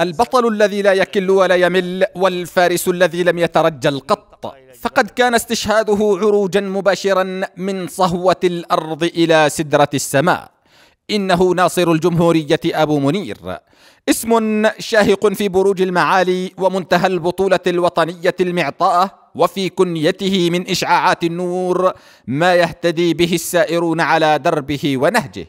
البطل الذي لا يكل ولا يمل والفارس الذي لم يترجل قط فقد كان استشهاده عروجا مباشرا من صهوه الارض الى سدره السماء انه ناصر الجمهوريه ابو منير اسم شاهق في بروج المعالي ومنتهى البطوله الوطنيه المعطاه وفي كنيته من اشعاعات النور ما يهتدي به السائرون على دربه ونهجه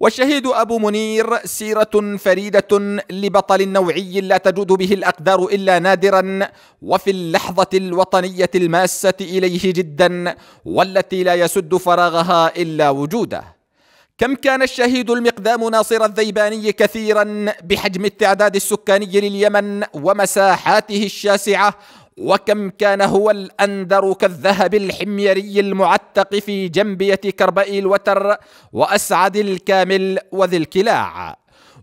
والشهيد أبو منير سيرة فريدة لبطل نوعي لا تجود به الأقدار إلا نادرا وفي اللحظة الوطنية الماسة إليه جدا والتي لا يسد فراغها إلا وجوده كم كان الشهيد المقدام ناصر الذيباني كثيرا بحجم التعداد السكاني لليمن ومساحاته الشاسعة وكم كان هو الأندر كالذهب الحميري المعتق في جنبية كرباء الوتر وأسعد الكامل وذي الكلاع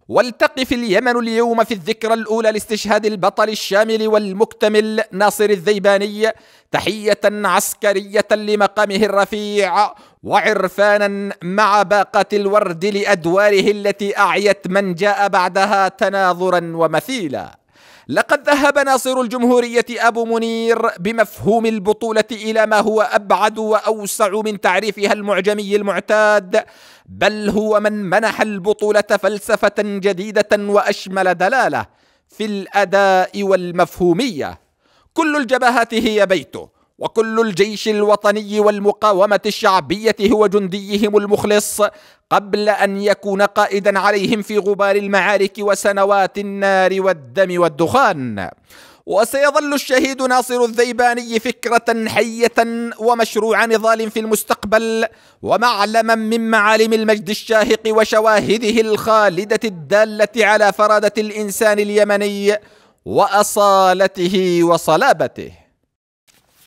والتقف اليمن اليوم في الذكرى الأولى لاستشهاد البطل الشامل والمكتمل ناصر الذيباني تحية عسكرية لمقامه الرفيع وعرفانا مع باقة الورد لأدواره التي أعيت من جاء بعدها تناظرا ومثيلا لقد ذهب ناصر الجمهورية أبو منير بمفهوم البطولة إلى ما هو أبعد وأوسع من تعريفها المعجمي المعتاد بل هو من منح البطولة فلسفة جديدة وأشمل دلالة في الأداء والمفهومية كل الجبهات هي بيته وكل الجيش الوطني والمقاومة الشعبية هو جنديهم المخلص قبل أن يكون قائدا عليهم في غبار المعارك وسنوات النار والدم والدخان وسيظل الشهيد ناصر الذيباني فكرة حية ومشروع نضال في المستقبل ومعلما من معالم المجد الشاهق وشواهده الخالدة الدالة على فرادة الإنسان اليمني وأصالته وصلابته